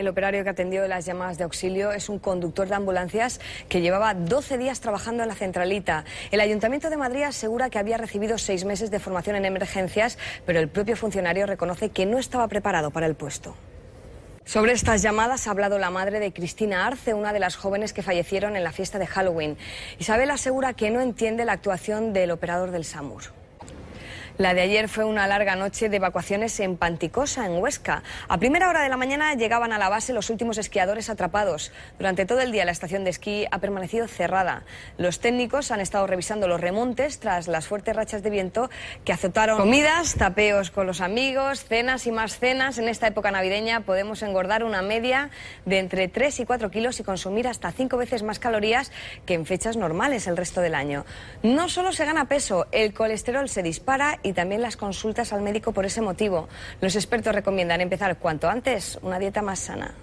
El operario que atendió las llamadas de auxilio es un conductor de ambulancias que llevaba 12 días trabajando en la centralita. El Ayuntamiento de Madrid asegura que había recibido seis meses de formación en emergencias, pero el propio funcionario reconoce que no estaba preparado para el puesto. Sobre estas llamadas ha hablado la madre de Cristina Arce, una de las jóvenes que fallecieron en la fiesta de Halloween. Isabel asegura que no entiende la actuación del operador del SAMUR. La de ayer fue una larga noche de evacuaciones en Panticosa, en Huesca. A primera hora de la mañana llegaban a la base los últimos esquiadores atrapados. Durante todo el día la estación de esquí ha permanecido cerrada. Los técnicos han estado revisando los remontes tras las fuertes rachas de viento que azotaron comidas, tapeos con los amigos, cenas y más cenas. En esta época navideña podemos engordar una media de entre 3 y 4 kilos y consumir hasta 5 veces más calorías que en fechas normales el resto del año. No solo se gana peso, el colesterol se dispara y también las consultas al médico por ese motivo. Los expertos recomiendan empezar cuanto antes una dieta más sana.